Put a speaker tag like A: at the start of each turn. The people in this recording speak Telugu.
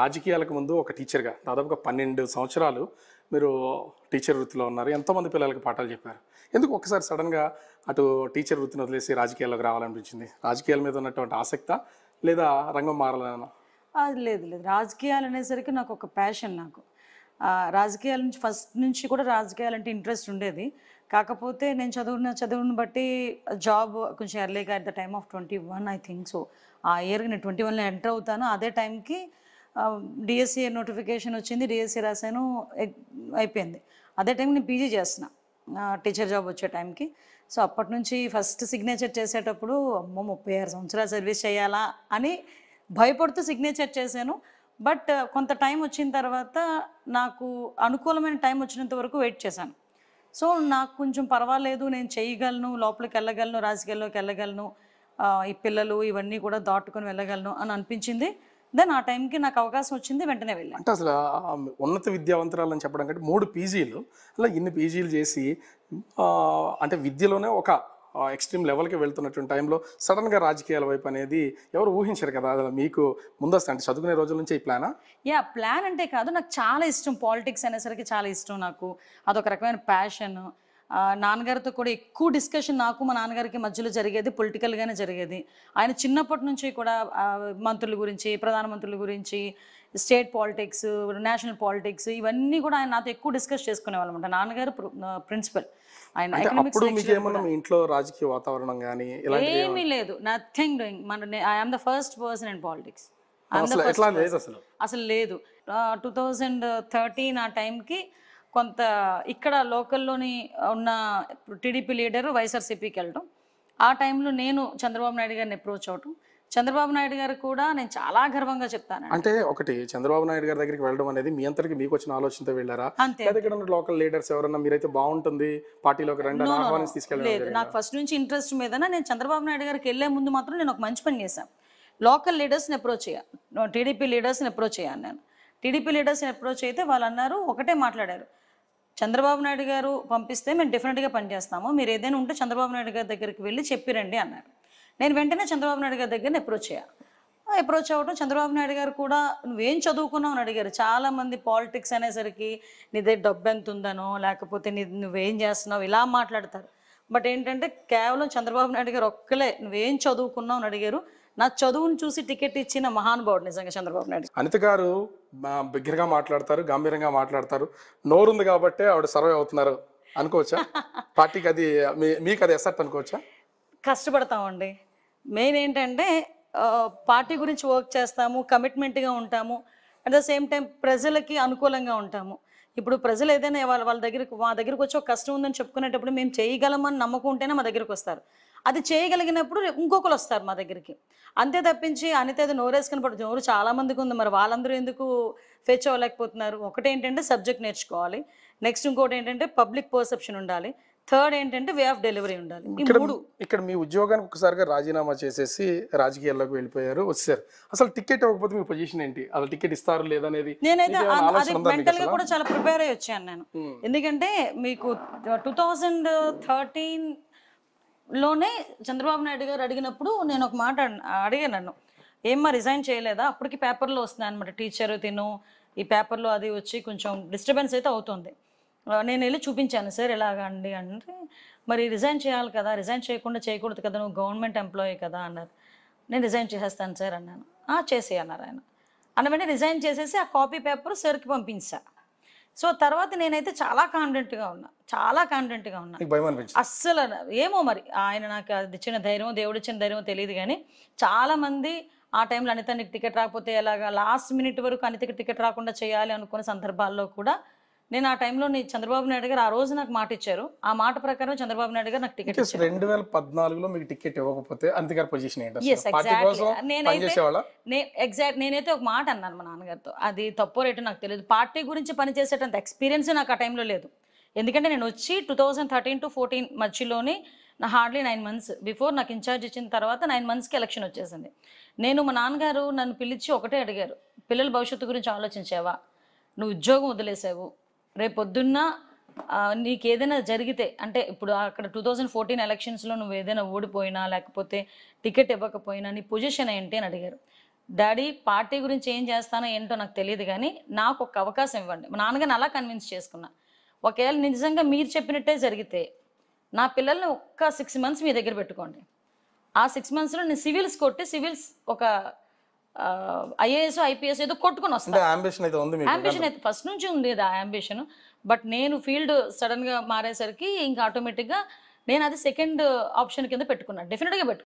A: రాజకీయాలకు ముందు ఒక టీచర్గా దాదాపుగా పన్నెండు సంవత్సరాలు మీరు టీచర్ వృత్తిలో ఉన్నారు ఎంతోమంది పిల్లలకి పాఠాలు చెప్పారు ఎందుకు ఒకసారి సడన్గా అటు టీచర్ వృత్తిని వదిలేసి రాజకీయాల్లోకి రావాలనిపించింది రాజకీయాల మీద ఉన్నటువంటి ఆసక్త లేదా రంగం మారాలన్నా
B: లేదు లేదు రాజకీయాలు అనేసరికి నాకు ఒక ప్యాషన్ నాకు రాజకీయాల నుంచి ఫస్ట్ నుంచి కూడా రాజకీయాలు అంటే ఇంట్రెస్ట్ ఉండేది కాకపోతే నేను చదువున్న చదువుని బట్టి జాబ్ కొంచెం ఎర్లీగా at the time of twenty one I think so ఆ ఇయర్కి నేను ట్వంటీ వన్లో ఎంటర్ అవుతాను అదే టైంకి డిఎస్సీ నోటిఫికేషన్ e వచ్చింది డిఎస్సీ e రాశాను అయిపోయింది అదే టైం నేను పీజీ చేస్తున్నా టీచర్ జాబ్ వచ్చే టైంకి సో అప్పటి నుంచి ఫస్ట్ సిగ్నేచర్ చేసేటప్పుడు అమ్మో ముప్పై ఆరు సంవత్సరాలు సర్వీస్ చేయాలా అని భయపడుతూ సిగ్నేచర్ చేశాను బట్ కొంత టైం వచ్చిన తర్వాత నాకు అనుకూలమైన టైం వచ్చినంత వరకు వెయిట్ చేశాను సో నాకు కొంచెం పర్వాలేదు నేను చేయగలను లోపలికి వెళ్ళగలను రాజకీయాల్లోకి వెళ్ళగలను ఈ పిల్లలు ఇవన్నీ కూడా దాటుకొని వెళ్ళగలను అని అనిపించింది దెన్ ఆ టైంకి నాకు అవకాశం వచ్చింది వెంటనే వెళ్ళాను అంటే
A: అసలు ఉన్నత విద్యావంతరాలని చెప్పడం కంటే మూడు పీజీలు అలా ఇన్ని పీజీలు చేసి అంటే విద్యలోనే ఒక ఎక్స్ట్రీమ్ లెవెల్కి వెళ్తున్నటువంటి టైంలో సడన్గా రాజకీయాల వైపు అనేది ఎవరు ఊహించరు కదా అసలు మీకు ముందస్తు అంటే చదువుకునే రోజుల నుంచి ఈ ప్లానా
B: యా ప్లాన్ అంటే కాదు నాకు చాలా ఇష్టం పాలిటిక్స్ అనేసరికి చాలా ఇష్టం నాకు అదొక రకమైన ప్యాషన్ నాన్నగారితో కూడా ఎక్కువ డిస్కషన్ నాకు మా నాన్నగారికి మధ్యలో జరిగేది పొలిటికల్గానే జరిగేది ఆయన చిన్నప్పటి నుంచి కూడా మంత్రుల గురించి ప్రధానమంత్రుల గురించి స్టేట్ పాలిటిక్స్ నేషనల్ పాలిటిక్స్ ఇవన్నీ కూడా ఆయన నాతో ఎక్కువ డిస్కస్ చేసుకునే అనమాట నాన్నగారు ప్రిన్సిపల్ ఆయన
A: ఇంట్లో రాజకీయ వాతావరణం కానీ ఏమీ
B: లేదు నథింగ్ డూయింగ్ మన I'm the first person in politics అసలు లేదు టూ థౌజండ్ థర్టీన్ ఆ టైంకి కొంత ఇక్కడ లోకల్లోని ఉన్న టీడీపీ లీడరు వైఎస్ఆర్సీపీకి వెళ్ళడం ఆ టైంలో నేను చంద్రబాబు నాయుడు గారిని అప్రోచ్ అవటం చంద్రబాబు నాయుడు గారు కూడా నేను చాలా గర్వంగా చెప్తాను అంటే
A: ఒకటి చంద్రబాబు నాయుడు గారి దగ్గరికి వెళ్ళడం అనేది మీ అంతరికి మీకు వచ్చిన ఆలోచనతో వెళ్ళారా ఇక్కడ ఉన్న లోకల్ లీడర్స్ ఎవరన్నా మీరైతే బాగుంటుంది పార్టీలోకి రండి ఆహ్వానించి నాకు
B: ఫస్ట్ నుంచి ఇంట్రెస్ట్ మీద నేను చంద్రబాబు నాయుడు గారికి వెళ్లే ముందు మాత్రం నేను ఒక మంచి పని చేశాను లోకల్ లీడర్స్ని అప్రోచ్ చేయాలి టీడీపీ లీడర్స్ని అప్రోచ్ చేయాను నేను టీడీపీ లీడర్స్ని అప్రోచ్ అయితే వాళ్ళు అన్నారు ఒకటే మాట్లాడారు చంద్రబాబు నాయుడు గారు పంపిస్తే మేము డెఫినెట్గా పనిచేస్తాము మీరు ఏదైనా ఉంటే చంద్రబాబు నాయుడు గారి దగ్గరికి వెళ్ళి చెప్పిరండి అన్నారు నేను వెంటనే చంద్రబాబు నాయుడు గారి దగ్గర అప్రోచ్ అయ్యా అప్రోచ్ అవ్వడం చంద్రబాబు నాయుడు గారు కూడా నువ్వేం చదువుకున్నావు అని అడిగారు చాలామంది పాలిటిక్స్ అనేసరికి నీదే దగ్గర డబ్బు ఎంత ఉందనో లేకపోతే నీ నువ్వేం చేస్తున్నావు ఇలా మాట్లాడతారు బట్ ఏంటంటే కేవలం చంద్రబాబు నాయుడు గారు ఒక్కలే నువ్వేం చదువుకున్నావు అని అడిగారు నా చదువును చూసి టికెట్ ఇచ్చిన మహానుభావుడు నిజంగా చంద్రబాబు నాయుడు
A: అనిత గారు బిగ్గరగా మాట్లాడతారు గంభీరంగా మాట్లాడతారు నోరుంది కాబట్టి ఆవిడ సర్వే అవుతున్నారు అనుకోవచ్చా పార్టీకి అది మీకు అది ఎసర్ట్ అనుకోవచ్చా కష్టపడతామండి
B: మెయిన్ ఏంటంటే పార్టీ గురించి వర్క్ చేస్తాము కమిట్మెంట్గా ఉంటాము అట్ ద సేమ్ టైం ప్రజలకి అనుకూలంగా ఉంటాము ఇప్పుడు ప్రజలు ఏదైనా వాళ్ళ వాళ్ళ దగ్గరకు మా దగ్గరకు వచ్చి ఒక కష్టం ఉందని చెప్పుకునేటప్పుడు మేము చేయగలమని నమ్మకం ఉంటేనే మా దగ్గరకు వస్తారు అది చేయగలిగినప్పుడు ఇంకొకరు వస్తారు మా దగ్గరికి అంతే తప్పించి అనితేది నోరేసుకుని పడుతుంది నోరు చాలామందికి ఉంది మరి వాళ్ళందరూ ఎందుకు ఫెచ్ అవ్వలేకపోతున్నారు ఒకటేంటంటే సబ్జెక్ట్ నేర్చుకోవాలి నెక్స్ట్ ఇంకోటి ఏంటంటే పబ్లిక్ పర్సెప్షన్ ఉండాలి థర్డ్ ఏంటంటే వే ఆఫ్ డెలివరీ ఉండాలి ఇక్కడ
A: ఇక్కడ మీ ఉద్యోగానికి ఒకసారిగా రాజీనామా చేసేసి రాజకీయాల్లోకి వెళ్ళిపోయారు వచ్చారు అసలు టికెట్ ఇవ్వకపోతే మీ పొజిషన్ ఏంటి అసలు టికెట్ ఇస్తారు లేదనేది నేనైతే అది మెంటల్ గా కూడా చాలా
B: ప్రిపేర్ అయ్యి వచ్చాను నేను ఎందుకంటే మీకు టూ థౌజండ్ థర్టీన్ లోనే చంద్రబాబు నాయుడు గారు అడిగినప్పుడు నేను ఒక మాట అడిగా నన్ను ఏమ్మా రిజైన్ చేయలేదా అప్పటికి పేపర్లో వస్తుంది అనమాట టీచర్ తిను ఈ పేపర్లో అది వచ్చి కొంచెం డిస్టర్బెన్స్ అయితే అవుతుంది నేను వెళ్ళి చూపించాను సార్ ఎలాగండి అంటే మరి రిజైన్ చేయాలి కదా రిజైన్ చేయకుండా చేయకూడదు కదా నువ్వు గవర్నమెంట్ ఎంప్లాయీ కదా అన్నారు నేను రిజైన్ చేసేస్తాను సార్ అన్నాను చేసి అన్నారు ఆయన అన్న రిజైన్ చేసేసి ఆ కాపీ పేపర్ సార్కి పంపించా సో తర్వాత నేనైతే చాలా కాన్ఫిడెంట్గా ఉన్నా చాలా కాన్ఫిడెంట్గా ఉన్నా అస్సలు ఏమో మరి ఆయన నాకు అది ఇచ్చిన ధైర్యం దేవుడు ఇచ్చిన ధైర్యం తెలియదు కానీ చాలామంది ఆ టైంలో అనితానికి టికెట్ రాకపోతే ఎలాగా లాస్ట్ మినిట్ వరకు అనితకి టికెట్ రాకుండా చేయాలి అనుకున్న సందర్భాల్లో కూడా నేను ఆ టైంలో నీ చంద్రబాబు నాయుడు గారు ఆ రోజు నాకు మాట ఇచ్చారు ఆ మాట ప్రకారం చంద్రబాబు నాయుడు గారు నాకు టికెట్
A: రెండు వేల పద్నాలుగులో మీకు టికెట్ ఇవ్వకపోతే అంతగారి పొజిషన్
B: ఎగ్జాక్ట్ నేనైతే ఒక మాట అన్నాను మా నాన్నగారితో అది తప్పు రేటు నాకు తెలియదు పార్టీ గురించి పనిచేసేటంత ఎక్స్పీరియన్స్ నాకు ఆ టైంలో లేదు ఎందుకంటే నేను వచ్చి two thousand thirteen to fourteen మధ్యలోనే నా హార్డ్లీ నైన్ మంత్స్ బిఫోర్ నాకు ఇన్ఛార్జ్ ఇచ్చిన తర్వాత నైన్ మంత్స్కి ఎలక్షన్ వచ్చేసింది నేను మా నాన్నగారు నన్ను పిలిచి ఒకటే అడిగారు పిల్లల భవిష్యత్తు గురించి ఆలోచించావా నువ్వు ఉద్యోగం వదిలేసావు రేపొద్దున్న నీకు ఏదైనా జరిగితే అంటే ఇప్పుడు అక్కడ టూ థౌజండ్ ఫోర్టీన్ ఎలక్షన్స్లో నువ్వు ఏదైనా ఓడిపోయినా లేకపోతే టికెట్ ఇవ్వకపోయినా నీ పొజిషన్ ఏంటి అని అడిగారు డాడీ పార్టీ గురించి ఏం చేస్తానో ఏంటో నాకు తెలియదు కానీ నాకు ఒక అవకాశం ఇవ్వండి మా నాన్నగారిని అలా కన్విన్స్ చేసుకున్నా ఒకవేళ నిజంగా మీరు చెప్పినట్టే జరిగితే నా పిల్లల్ని ఒక్క సిక్స్ మంత్స్ మీ దగ్గర పెట్టుకోండి ఆ సిక్స్ మంత్స్లో నేను సివిల్స్ కొట్టి సివిల్స్ ఒక ఐఏఎస్ ఐపీఎస్ ఏదో కొట్టుకుని వస్తాను
A: అంబిషన్ అయితే అంబిషన్ అయితే
B: ఫస్ట్ నుంచి ఉంది ఆ అంబిషన్ బట్ నేను ఫీల్డ్ సడన్గా మారేసరికి ఇంకా ఆటోమేటిక్గా నేను అది సెకండ్ ఆప్షన్ కింద పెట్టుకున్నాను డెఫినెట్గా పెట్టుకున్నాను